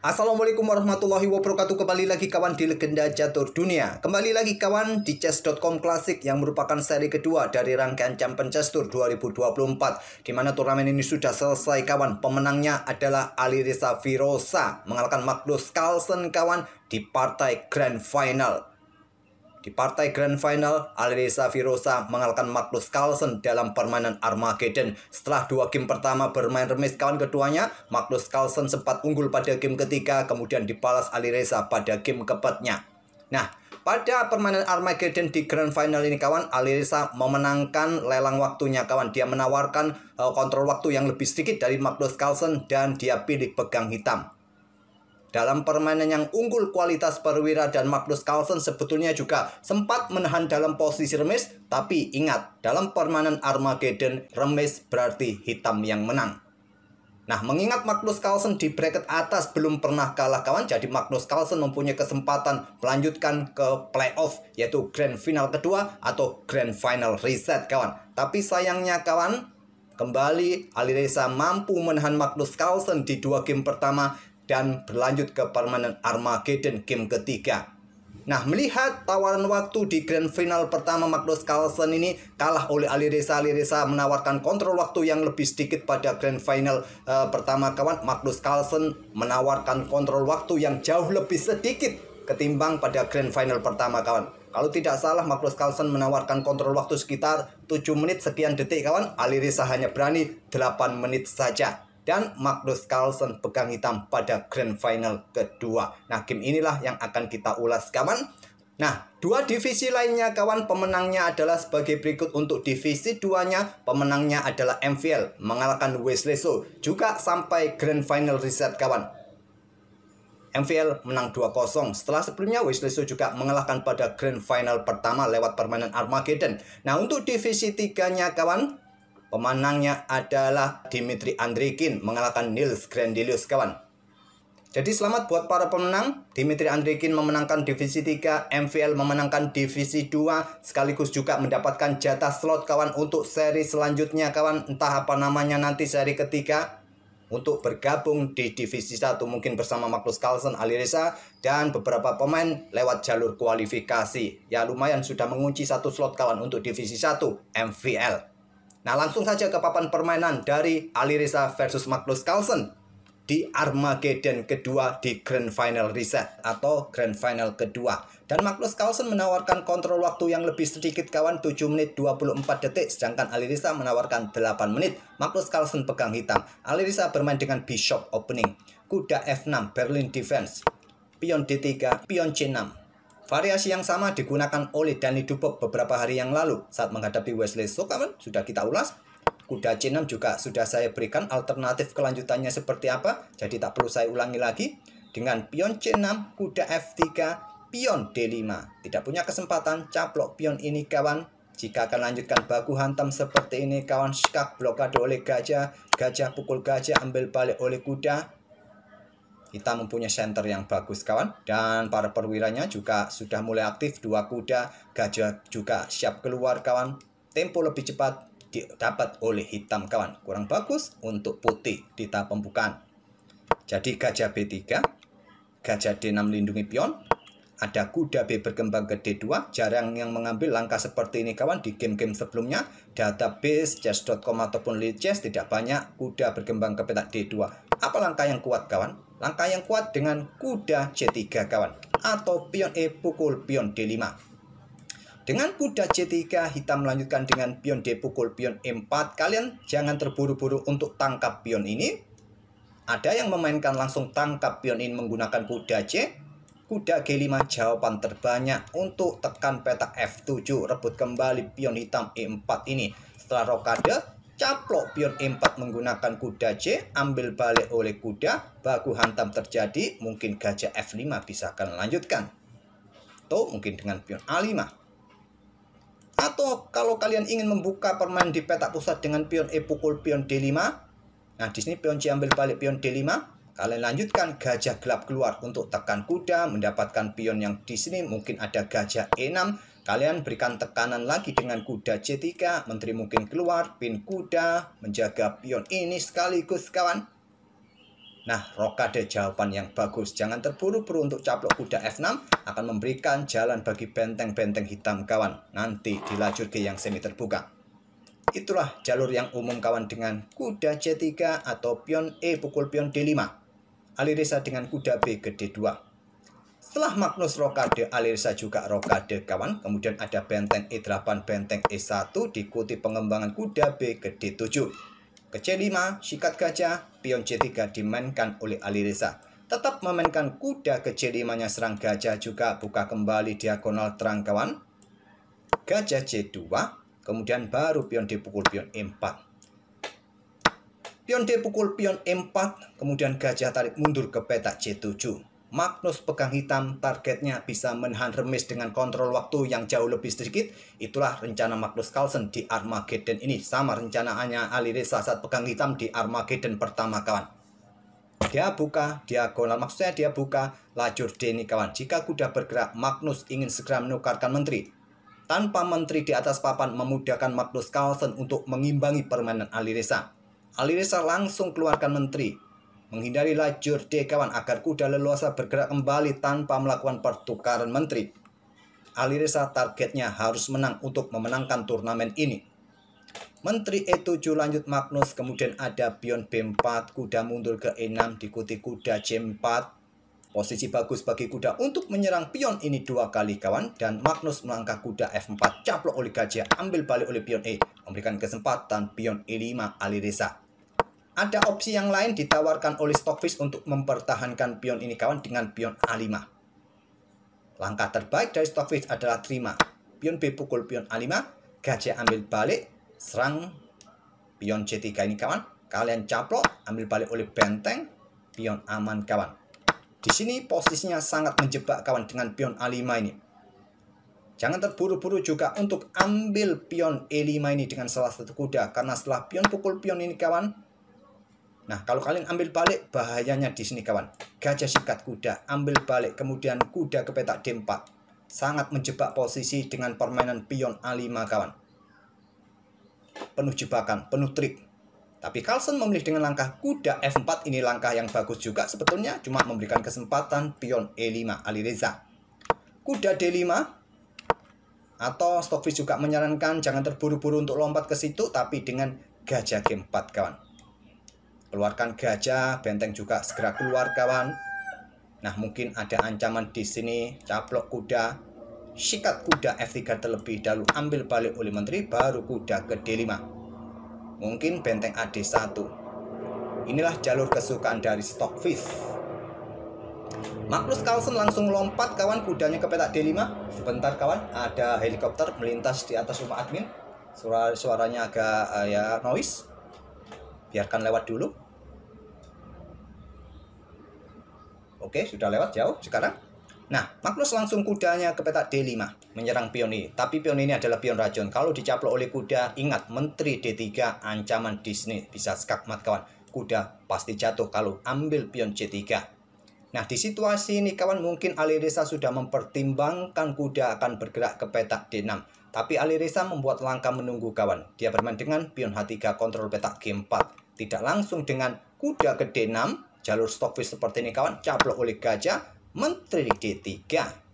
Assalamualaikum warahmatullahi wabarakatuh Kembali lagi kawan di Legenda Jatuh Dunia Kembali lagi kawan di chess.com klasik Yang merupakan seri kedua dari rangkaian Champion Chess Tour 2024 di mana turnamen ini sudah selesai kawan Pemenangnya adalah Risa Virosa Mengalahkan Magnus Carlsen kawan di partai Grand Final di partai Grand Final, Alireza Firosa mengalahkan Magnus Carlsen dalam permainan Armageddon. Setelah dua game pertama bermain remis kawan keduanya, Magnus Carlsen sempat unggul pada game ketiga, kemudian dibalas Alireza pada game keempatnya. Nah, pada permainan Armageddon di Grand Final ini kawan, Alireza memenangkan lelang waktunya kawan. Dia menawarkan eh, kontrol waktu yang lebih sedikit dari Magnus Carlsen dan dia pilih pegang hitam. Dalam permainan yang unggul kualitas perwira dan Magnus Carlsen sebetulnya juga sempat menahan dalam posisi remis, tapi ingat, dalam permainan Armageddon, remis berarti hitam yang menang. Nah, mengingat Magnus Carlsen di bracket atas belum pernah kalah kawan, jadi Magnus Carlsen mempunyai kesempatan melanjutkan ke playoff, yaitu grand final kedua atau grand final reset kawan. Tapi sayangnya kawan, Kembali, Alireza mampu menahan Magnus Carlsen di dua game pertama dan berlanjut ke permainan Armageddon game ketiga. Nah, melihat tawaran waktu di grand final pertama Magnus Carlsen ini kalah oleh Ali Reza. menawarkan kontrol waktu yang lebih sedikit pada grand final uh, pertama kawan. Magnus Carlsen menawarkan kontrol waktu yang jauh lebih sedikit ketimbang pada grand final pertama kawan. Kalau tidak salah Magnus Carlsen menawarkan kontrol waktu sekitar 7 menit sekian detik kawan. Ali hanya berani 8 menit saja dan Magnus Carlsen pegang hitam pada Grand Final kedua. Nah, game inilah yang akan kita ulas kawan. Nah, dua divisi lainnya kawan pemenangnya adalah sebagai berikut untuk divisi duanya pemenangnya adalah MVL mengalahkan Wesley So juga sampai grand final reset kawan. MVL menang 2-0 setelah sebelumnya Wesley So juga mengalahkan pada grand final pertama lewat permainan Armageddon. Nah, untuk divisi tiganya kawan Pemenangnya adalah Dimitri Andrikin mengalahkan Nils Grandilius kawan. Jadi selamat buat para pemenang. Dimitri Andrikin memenangkan divisi 3, MVL memenangkan divisi 2, sekaligus juga mendapatkan jatah slot kawan untuk seri selanjutnya kawan, entah apa namanya nanti seri ketiga untuk bergabung di divisi 1 mungkin bersama Magnus Carlsen Alireza dan beberapa pemain lewat jalur kualifikasi. Ya lumayan sudah mengunci satu slot kawan untuk divisi 1 MVL. Nah langsung saja ke papan permainan dari Alirisa versus Magnus Carlsen di Armageddon kedua di Grand Final Reset atau Grand Final kedua. Dan Magnus Carlsen menawarkan kontrol waktu yang lebih sedikit kawan 7 menit 24 detik sedangkan Alirisa menawarkan 8 menit. Magnus Carlsen pegang hitam. Alirisa bermain dengan bishop opening. Kuda F6 Berlin defense. Pion D3, pion C6, Variasi yang sama digunakan oleh Danny Dubok beberapa hari yang lalu saat menghadapi Wesley Sokaman, sudah kita ulas. Kuda C6 juga sudah saya berikan alternatif kelanjutannya seperti apa, jadi tak perlu saya ulangi lagi. Dengan pion C6, kuda F3, pion D5. Tidak punya kesempatan caplok pion ini kawan. Jika akan lanjutkan baku hantam seperti ini kawan skak blokade oleh gajah, gajah pukul gajah ambil balik oleh kuda, kita mempunyai center yang bagus kawan dan para perwiranya juga sudah mulai aktif dua kuda gajah juga siap keluar kawan. Tempo lebih cepat didapat oleh hitam kawan. Kurang bagus untuk putih di tahap pembukaan. Jadi gajah B3, gajah D6 lindungi pion, ada kuda B berkembang ke D2 jarang yang mengambil langkah seperti ini kawan di game-game sebelumnya database chess.com ataupun lead chess tidak banyak kuda berkembang ke petak D2 apa langkah yang kuat kawan Langkah yang kuat dengan kuda C3 kawan atau pion E pukul pion D5. Dengan kuda C3 hitam melanjutkan dengan pion D pukul pion E4. Kalian jangan terburu-buru untuk tangkap pion ini. Ada yang memainkan langsung tangkap pion ini menggunakan kuda C. Kuda G5 jawaban terbanyak untuk tekan petak F7 rebut kembali pion hitam E4 ini. Setelah rokade caplok pion E4 menggunakan kuda C, ambil balik oleh kuda, baku hantam terjadi, mungkin gajah F5 bisa akan lanjutkan. Atau mungkin dengan pion A5. Atau kalau kalian ingin membuka permain di petak pusat dengan pion E pukul pion D5, nah di sini pion C ambil balik pion D5, kalian lanjutkan gajah gelap keluar untuk tekan kuda, mendapatkan pion yang di sini mungkin ada gajah E6, Kalian berikan tekanan lagi dengan kuda C3, menteri mungkin keluar, pin kuda, menjaga pion ini sekaligus kawan. Nah, rokade jawaban yang bagus. Jangan terburu-buru untuk caplok kuda F6 akan memberikan jalan bagi benteng-benteng hitam kawan. Nanti di lajur G yang semi terbuka. Itulah jalur yang umum kawan dengan kuda C3 atau pion E pukul pion D5. Alirisa dengan kuda B ke D2. Setelah Magnus Rokade, Alirsa juga Rokade kawan. Kemudian ada benteng E8, benteng E1 diikuti pengembangan kuda B ke D7. Ke C5, sikat gajah, pion C3 dimainkan oleh Alirsa. Tetap memainkan kuda ke C5-nya serang gajah juga buka kembali diagonal terang kawan. Gajah C2, kemudian baru pion D pion E4. Pion D pukul pion E4, kemudian gajah tarik mundur ke petak C7. Magnus pegang hitam targetnya bisa menahan remis dengan kontrol waktu yang jauh lebih sedikit. Itulah rencana Magnus Carlsen di Armageddon ini. Sama rencananya Ali Reza saat pegang hitam di Armageddon pertama kawan. Dia buka diagonal, maksudnya dia buka lajur D ini kawan. Jika kuda bergerak, Magnus ingin segera menukarkan menteri. Tanpa menteri di atas papan memudahkan Magnus Carlsen untuk mengimbangi permainan Ali Reza. Ali Reza langsung keluarkan menteri menghindari lajur D kawan agar kuda leluasa bergerak kembali tanpa melakukan pertukaran menteri. Alirisa targetnya harus menang untuk memenangkan turnamen ini. Menteri E7 lanjut Magnus, kemudian ada pion B4, kuda mundur ke E6, diikuti kuda C4. Posisi bagus bagi kuda untuk menyerang pion ini dua kali kawan, dan Magnus melangkah kuda F4, caplok oleh gajah, ambil balik oleh pion E, memberikan kesempatan pion E5 Alirisa ada opsi yang lain ditawarkan oleh Stockfish untuk mempertahankan pion ini kawan dengan pion A5. Langkah terbaik dari Stockfish adalah terima. Pion B pukul pion A5, gajah ambil balik, serang pion C3 ini kawan. Kalian caplok, ambil balik oleh benteng, pion aman kawan. Di sini posisinya sangat menjebak kawan dengan pion A5 ini. Jangan terburu-buru juga untuk ambil pion E5 ini dengan salah satu kuda. Karena setelah pion pukul pion ini kawan, Nah, kalau kalian ambil balik, bahayanya di sini kawan. Gajah sikat kuda, ambil balik, kemudian kuda ke petak D4. Sangat menjebak posisi dengan permainan pion A5 kawan. Penuh jebakan, penuh trik. Tapi Carlsen memilih dengan langkah kuda F4 ini langkah yang bagus juga sebetulnya cuma memberikan kesempatan pion E5 Ali Reza. Kuda D5 atau Stockfish juga menyarankan jangan terburu-buru untuk lompat ke situ tapi dengan gajah G4 kawan. Keluarkan gajah, benteng juga segera keluar kawan. Nah mungkin ada ancaman di sini, caplok kuda, sikat kuda F3 terlebih dahulu ambil balik oleh menteri baru kuda ke D5. Mungkin benteng AD1. Inilah jalur kesukaan dari Stockfish. Magnus Carlsen langsung lompat kawan kudanya ke petak D5 Sebentar kawan ada helikopter melintas di atas rumah admin Suara Suaranya agak uh, ya noise biarkan lewat dulu oke sudah lewat jauh sekarang Nah, Magnus langsung kudanya ke petak D5, menyerang pion ini. Tapi pion ini adalah pion racun. Kalau dicaplok oleh kuda, ingat menteri D3 ancaman Disney bisa skakmat kawan. Kuda pasti jatuh kalau ambil pion C3. Nah, di situasi ini kawan mungkin Alirisa sudah mempertimbangkan kuda akan bergerak ke petak D6. Tapi Alireza membuat langkah menunggu kawan. Dia bermain dengan pion H3 kontrol petak G4. Tidak langsung dengan kuda ke D6. Jalur stokvis seperti ini kawan. Caplok oleh gajah. Menteri D3.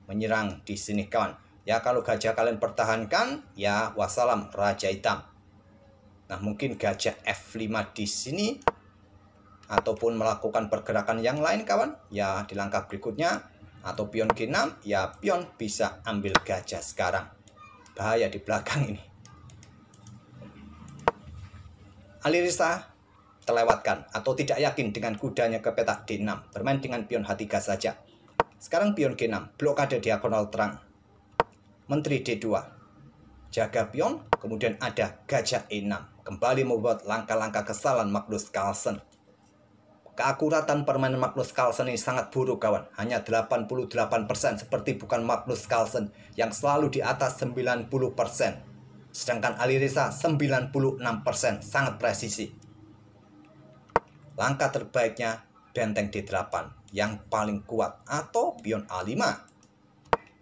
Menyerang di sini kawan. Ya kalau gajah kalian pertahankan. Ya wassalam Raja Hitam. Nah mungkin gajah F5 di sini. Ataupun melakukan pergerakan yang lain kawan. Ya di langkah berikutnya. Atau pion G6. Ya pion bisa ambil gajah sekarang bahaya di belakang ini Alirisa terlewatkan atau tidak yakin dengan kudanya ke petak D6 bermain dengan pion H3 saja sekarang pion G6 blokade diagonal terang menteri D2 jaga pion kemudian ada gajah E6 kembali membuat langkah-langkah kesalahan Magnus Carlsen Keakuratan permainan Magnus Carlsen ini sangat buruk kawan. Hanya 88% seperti bukan Magnus Carlsen yang selalu di atas 90%. Sedangkan Alireza 96% sangat presisi. Langkah terbaiknya benteng D8 yang paling kuat atau pion A5.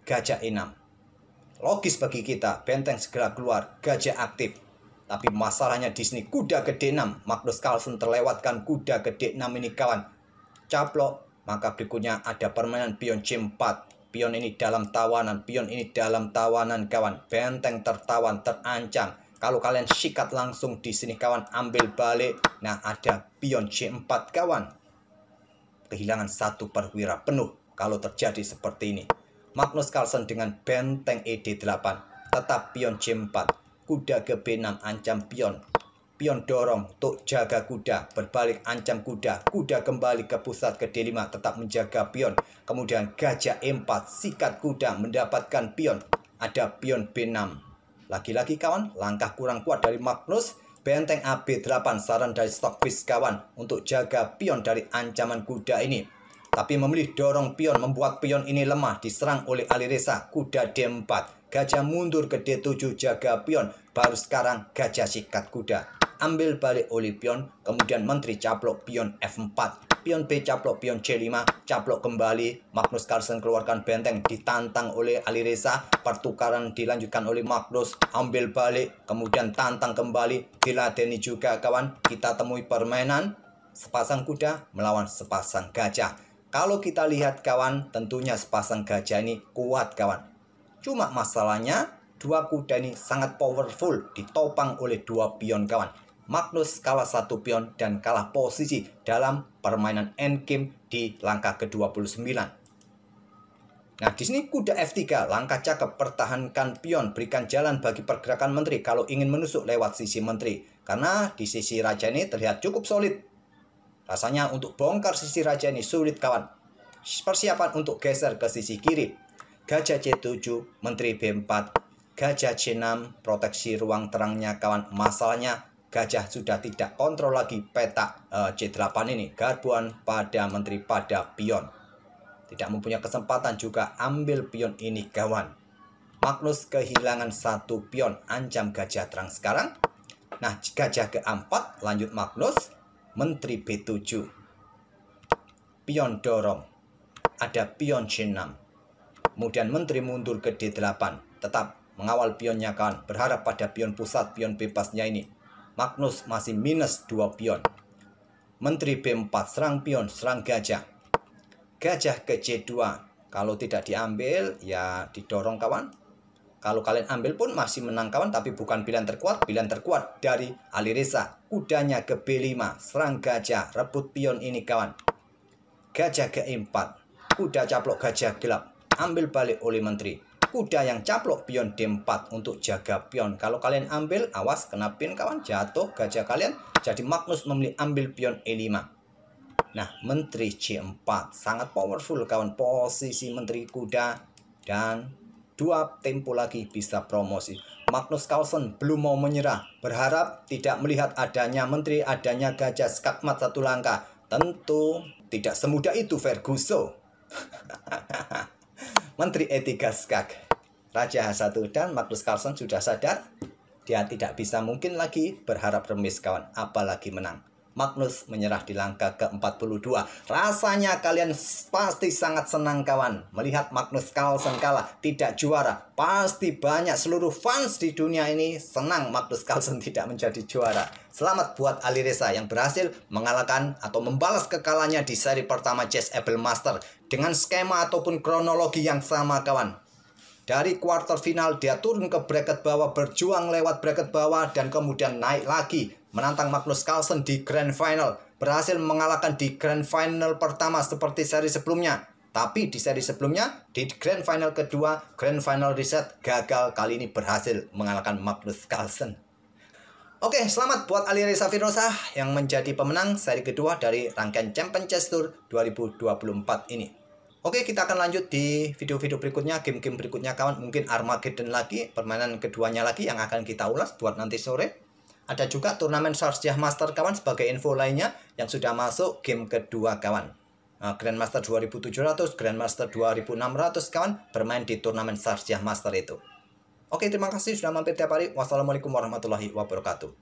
Gajah E6. Logis bagi kita, benteng segera keluar, gajah aktif. Tapi masalahnya Disney kuda gede 6. Magnus Carlsen terlewatkan kuda gede 6 ini kawan. Caplok. Maka berikutnya ada permainan pion C4. Pion ini dalam tawanan. Pion ini dalam tawanan kawan. Benteng tertawan terancam. Kalau kalian sikat langsung di sini kawan ambil balik. Nah ada pion C4 kawan. Kehilangan satu perwira penuh kalau terjadi seperti ini. Magnus Carlsen dengan benteng ED8 tetap pion C4 kuda b6 ancam pion. Pion dorong, tuk jaga kuda, berbalik ancam kuda, kuda kembali ke pusat ke D5, tetap menjaga pion. Kemudian gajah E4, sikat kuda, mendapatkan pion. Ada pion B6. Lagi-lagi kawan, langkah kurang kuat dari Magnus, benteng AB8 saran dari Stockfish kawan untuk jaga pion dari ancaman kuda ini. Tapi memilih dorong pion membuat pion ini lemah diserang oleh Alireza kuda D4. Gajah mundur ke D7 jaga pion, baru sekarang gajah sikat kuda. Ambil balik oli pion, kemudian menteri caplok pion F4. Pion B caplok pion C5, caplok kembali. Magnus Carlsen keluarkan benteng, ditantang oleh Alireza. Pertukaran dilanjutkan oleh Magnus, ambil balik, kemudian tantang kembali. Diladeni juga kawan, kita temui permainan sepasang kuda melawan sepasang gajah. Kalau kita lihat kawan, tentunya sepasang gajah ini kuat kawan. Cuma masalahnya, dua kuda ini sangat powerful ditopang oleh dua pion kawan. Magnus kalah satu pion dan kalah posisi dalam permainan endgame di langkah ke-29. Nah, di sini kuda F3, langkah cakep, pertahankan pion, berikan jalan bagi pergerakan menteri kalau ingin menusuk lewat sisi menteri. Karena di sisi raja ini terlihat cukup solid. Rasanya untuk bongkar sisi raja ini sulit kawan. Persiapan untuk geser ke sisi kiri. Gajah C7, Menteri B4, Gajah C6, proteksi ruang terangnya kawan. Masalahnya gajah sudah tidak kontrol lagi peta eh, C8 ini. Garbuan pada menteri pada pion. Tidak mempunyai kesempatan juga ambil pion ini kawan. Magnus kehilangan satu pion ancam gajah terang sekarang. Nah, gajah ke keempat lanjut Magnus, menteri B7. Pion dorong. Ada pion C6. Kemudian menteri mundur ke D8, tetap mengawal pionnya kan, berharap pada pion pusat pion bebasnya ini. Magnus masih minus 2 pion. Menteri B4 serang pion, serang gajah. Gajah ke C2. Kalau tidak diambil, ya didorong kawan. Kalau kalian ambil pun masih menang kawan, tapi bukan pilihan terkuat. Pilihan terkuat dari Alireza. Kudanya ke B5, serang gajah, rebut pion ini kawan. Gajah ke E4, kuda caplok gajah gelap ambil balik oleh menteri. Kuda yang caplok pion D4 untuk jaga pion. Kalau kalian ambil, awas kena pin kawan, jatuh gajah kalian. Jadi Magnus memilih ambil pion E5. Nah, menteri C4 sangat powerful kawan. Posisi menteri kuda dan dua tempo lagi bisa promosi. Magnus Carlsen belum mau menyerah, berharap tidak melihat adanya menteri, adanya gajah skakmat satu langkah. Tentu tidak semudah itu Ferguson Menteri Etika Skak, Raja H1 dan Magnus Carlsen sudah sadar dia tidak bisa mungkin lagi berharap remis kawan, apalagi menang. Magnus menyerah di langkah ke-42. Rasanya kalian pasti sangat senang kawan melihat Magnus Carlsen kalah, tidak juara. Pasti banyak seluruh fans di dunia ini senang Magnus Carlsen tidak menjadi juara. Selamat buat Alireza yang berhasil mengalahkan atau membalas kekalahannya di seri pertama Chess Apple Master dengan skema ataupun kronologi yang sama kawan. Dari quarter final dia turun ke bracket bawah berjuang lewat bracket bawah dan kemudian naik lagi menantang Magnus Carlsen di Grand Final, berhasil mengalahkan di Grand Final pertama seperti seri sebelumnya. Tapi di seri sebelumnya, di Grand Final kedua, Grand Final Reset gagal kali ini berhasil mengalahkan Magnus Carlsen. Oke, selamat buat Ali Reza yang menjadi pemenang seri kedua dari rangkaian Champion Chess Tour 2024 ini. Oke, kita akan lanjut di video-video berikutnya, game-game berikutnya kawan. Mungkin Armageddon lagi, permainan keduanya lagi yang akan kita ulas buat nanti sore. Ada juga turnamen Sarjah Master kawan sebagai info lainnya yang sudah masuk game kedua kawan. Grandmaster 2700, Grandmaster 2600 kawan bermain di turnamen Sarjah Master itu. Oke, terima kasih sudah mampir tiap hari. Wassalamualaikum warahmatullahi wabarakatuh.